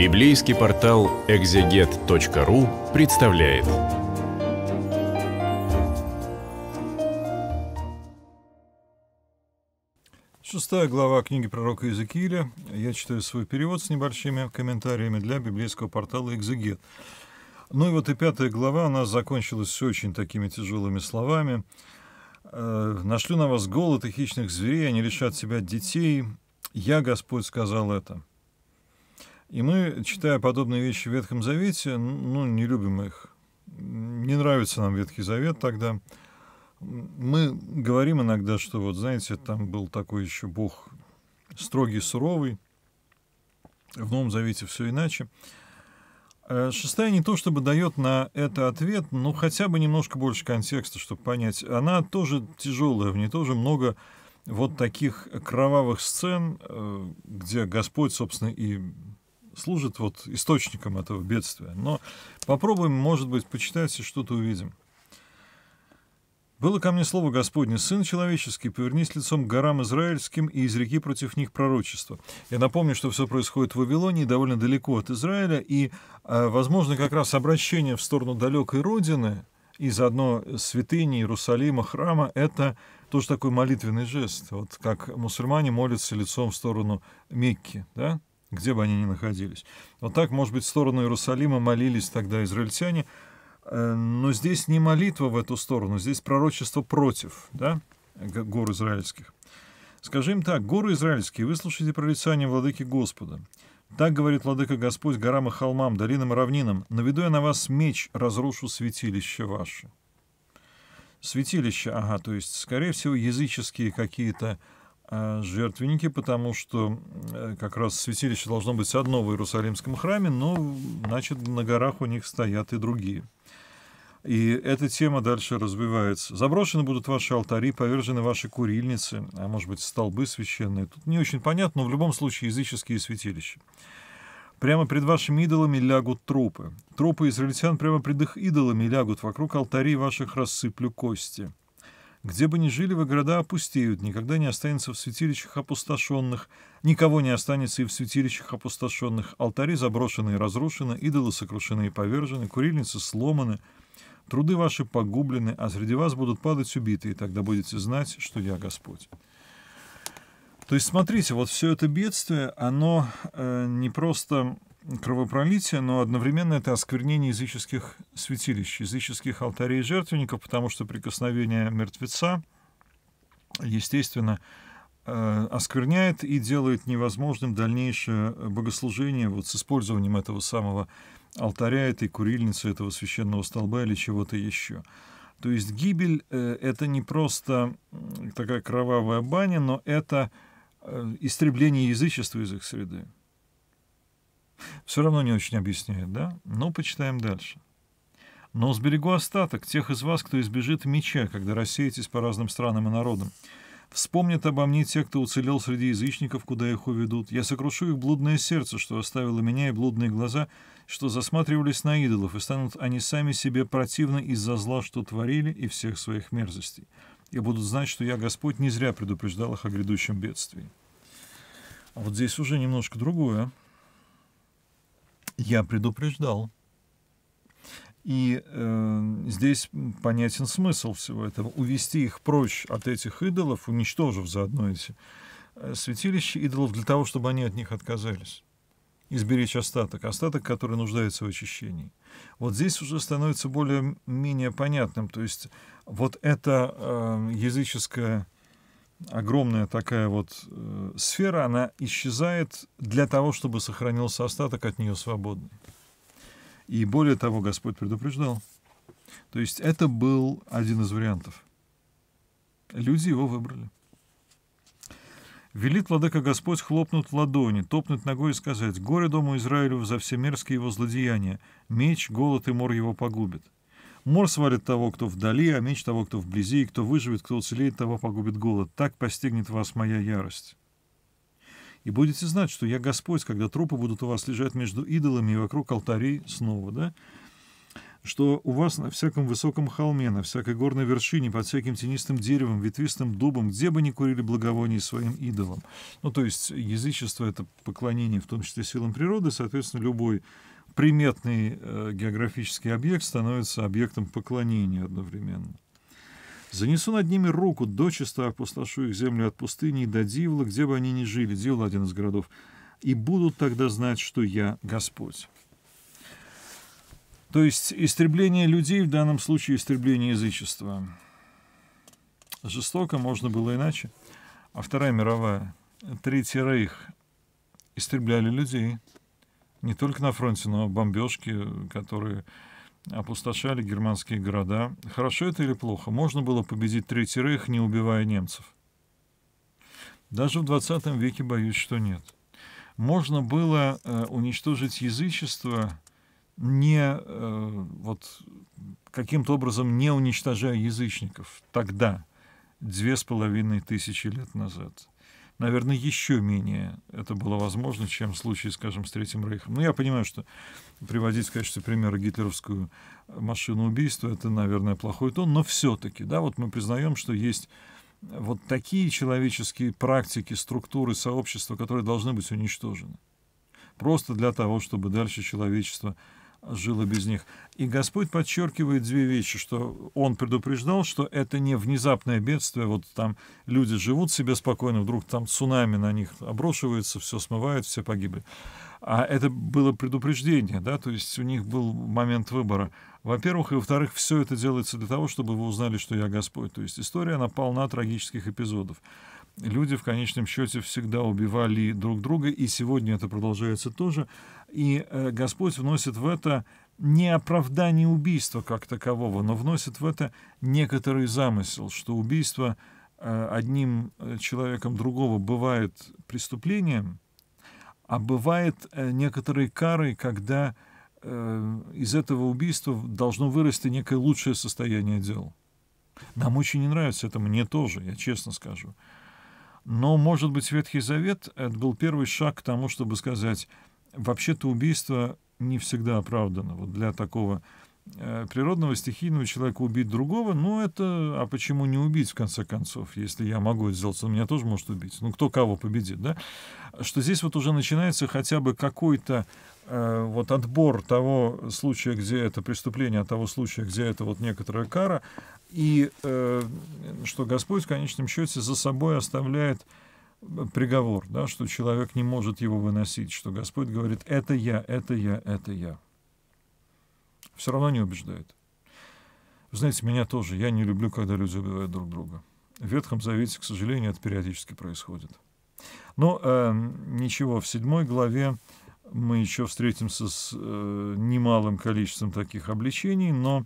Библейский портал экзегет.ру представляет. Шестая глава книги пророка Иезекииля. Я читаю свой перевод с небольшими комментариями для библейского портала «Экзегет». Ну и вот и пятая глава, она закончилась с очень такими тяжелыми словами. «Э, «Нашлю на вас голод и хищных зверей, они лишат себя детей. Я, Господь, сказал это». И мы, читая подобные вещи в Ветхом Завете, ну, не любим их. Не нравится нам Ветхий Завет тогда. Мы говорим иногда, что вот, знаете, там был такой еще Бог строгий, суровый. В Новом Завете все иначе. Э, шестая не то чтобы дает на это ответ, но хотя бы немножко больше контекста, чтобы понять. Она тоже тяжелая, в ней тоже много вот таких кровавых сцен, э, где Господь, собственно, и служит вот источником этого бедствия. Но попробуем, может быть, почитать и что-то увидим. «Было ко мне слово Господне, Сын Человеческий, повернись лицом к горам израильским и изреки против них пророчество». Я напомню, что все происходит в Вавилонии, довольно далеко от Израиля, и, а, возможно, как раз обращение в сторону далекой родины и заодно святыни Иерусалима, храма — это тоже такой молитвенный жест, вот как мусульмане молятся лицом в сторону Мекки, да? где бы они ни находились. Вот так, может быть, в сторону Иерусалима молились тогда израильтяне, э, но здесь не молитва в эту сторону, здесь пророчество против да, гор израильских. Скажи им так, горы израильские, выслушайте прорицание владыки Господа. Так говорит владыка Господь горам и холмам, долинам и равнинам, наведу я на вас меч, разрушу святилище ваше. Святилище, ага, то есть, скорее всего, языческие какие-то Э, жертвенники, потому что э, как раз святилище должно быть одно в Иерусалимском храме, но, значит, на горах у них стоят и другие. И эта тема дальше развивается. Заброшены будут ваши алтари, повержены ваши курильницы, а может быть, столбы священные. Тут не очень понятно, но в любом случае языческие святилища. Прямо пред вашими идолами лягут трупы. Трупы израильтян прямо пред их идолами лягут, вокруг алтарей ваших рассыплю кости. Где бы ни жили вы, города опустеют, никогда не останется в святилищах опустошенных, никого не останется и в святилищах опустошенных, алтари заброшены и разрушены, идолы сокрушены и повержены, курильницы сломаны, труды ваши погублены, а среди вас будут падать убитые, тогда будете знать, что я Господь». То есть, смотрите, вот все это бедствие, оно э, не просто кровопролитие, но одновременно это осквернение языческих святилищ, языческих алтарей и жертвенников, потому что прикосновение мертвеца, естественно, э, оскверняет и делает невозможным дальнейшее богослужение вот с использованием этого самого алтаря, этой курильницы, этого священного столба или чего-то еще. То есть гибель э, это не просто такая кровавая баня, но это э, истребление язычества из их среды. Все равно не очень объясняет, да? Ну, почитаем дальше. Но сберегу остаток тех из вас, кто избежит меча, когда рассеетесь по разным странам и народам. Вспомнят обо мне те, кто уцелел среди язычников, куда их уведут. Я сокрушу их блудное сердце, что оставило меня, и блудные глаза, что засматривались на идолов, и станут они сами себе противны из-за зла, что творили, и всех своих мерзостей. И будут знать, что я, Господь, не зря предупреждал их о грядущем бедствии. А вот здесь уже немножко другое. Я предупреждал. И э, здесь понятен смысл всего этого. Увести их прочь от этих идолов, уничтожив заодно эти э, святилища идолов, для того, чтобы они от них отказались. Изберечь остаток, остаток, который нуждается в очищении. Вот здесь уже становится более-менее понятным. То есть вот это э, языческое огромная такая вот э, сфера, она исчезает для того, чтобы сохранился остаток от нее свободный. И более того, Господь предупреждал. То есть это был один из вариантов. Люди его выбрали. Велит владыка Господь хлопнуть в ладони, топнуть ногой и сказать, «Горе дому Израилю за все мерзкие его злодеяния, меч, голод и мор его погубит». Мор свалит того, кто вдали, а меч того, кто вблизи, и кто выживет, кто уцелеет, того погубит голод. Так постигнет вас моя ярость. И будете знать, что я Господь, когда трупы будут у вас лежать между идолами и вокруг алтарей снова, да? Что у вас на всяком высоком холме, на всякой горной вершине, под всяким тенистым деревом, ветвистым дубом, где бы ни курили благовоние своим идолам. Ну, то есть язычество — это поклонение, в том числе силам природы, соответственно, любой приметный э, географический объект становится объектом поклонения одновременно. «Занесу над ними руку, дочисто опустошу их землю от пустыни и до Дивла, где бы они ни жили», — Дивла один из городов, «и будут тогда знать, что я Господь». То есть истребление людей, в данном случае истребление язычества. Жестоко, можно было иначе. А Вторая мировая, Третий Рейх истребляли людей – не только на фронте, но бомбежки, которые опустошали германские города. Хорошо это или плохо? Можно было победить Третий Рейх, не убивая немцев? Даже в 20 веке боюсь, что нет. Можно было э, уничтожить язычество, не э, вот каким-то образом не уничтожая язычников тогда, две с половиной тысячи лет назад наверное, еще менее это было возможно, чем в случае, скажем, с Третьим Рейхом. Но ну, я понимаю, что приводить в качестве примера гитлеровскую машину убийства — это, наверное, плохой тон, но все-таки, да, вот мы признаем, что есть вот такие человеческие практики, структуры, сообщества, которые должны быть уничтожены. Просто для того, чтобы дальше человечество жило без них. И Господь подчеркивает две вещи, что Он предупреждал, что это не внезапное бедствие, вот там люди живут себе спокойно, вдруг там цунами на них оброшивается, все смывает, все погибли. А это было предупреждение, да, то есть у них был момент выбора. Во-первых, и во-вторых, все это делается для того, чтобы вы узнали, что я Господь. То есть история, она полна трагических эпизодов люди в конечном счете всегда убивали друг друга, и сегодня это продолжается тоже. И э, Господь вносит в это не оправдание убийства как такового, но вносит в это некоторый замысел, что убийство э, одним э, человеком другого бывает преступлением, а бывает некоторой карой, когда из этого убийства должно вырасти некое лучшее состояние дел. Нам очень не нравится это, мне тоже, я честно скажу. Но, может быть, Ветхий Завет — это был первый шаг к тому, чтобы сказать, вообще-то убийство не всегда оправдано. Вот для такого э, природного стихийного человека убить другого, ну это, а почему не убить в конце концов, если я могу это сделать, он меня тоже может убить, ну кто кого победит, да, что здесь вот уже начинается хотя бы какой-то э, вот отбор того случая, где это преступление, от того случая, где это вот некоторая кара, и э, что Господь в конечном счете за собой оставляет э, приговор, да, что человек не может его выносить, что Господь говорит, это я, это я, это я. Все равно не убеждает. Вы знаете, меня тоже, я не люблю, когда люди убивают друг друга. В Ветхом Завете, к сожалению, это периодически происходит. Но э, ничего, в седьмой главе мы еще встретимся с э, немалым количеством таких обличений, но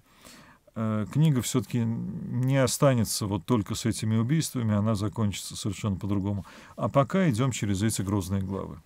Э, книга все-таки не останется вот только с этими убийствами, она закончится совершенно по-другому. А пока идем через эти грозные главы.